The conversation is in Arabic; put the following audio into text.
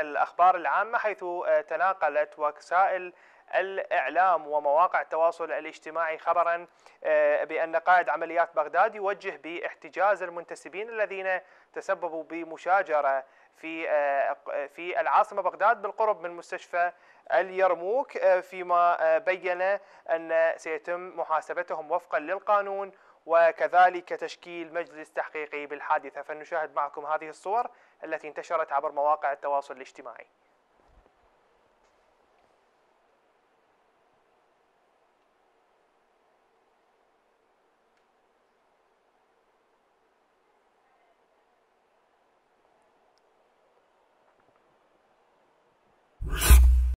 الأخبار العامة حيث آه، تناقلت وسائل الإعلام ومواقع التواصل الاجتماعي خبرا آه، بأن قائد عمليات بغداد يوجه باحتجاز المنتسبين الذين تسببوا بمشاجرة في آه، في العاصمة بغداد بالقرب من مستشفى اليرموك فيما بين أن سيتم محاسبتهم وفقا للقانون وكذلك تشكيل مجلس تحقيقي بالحادثة فلنشاهد معكم هذه الصور التي انتشرت عبر مواقع التواصل الاجتماعي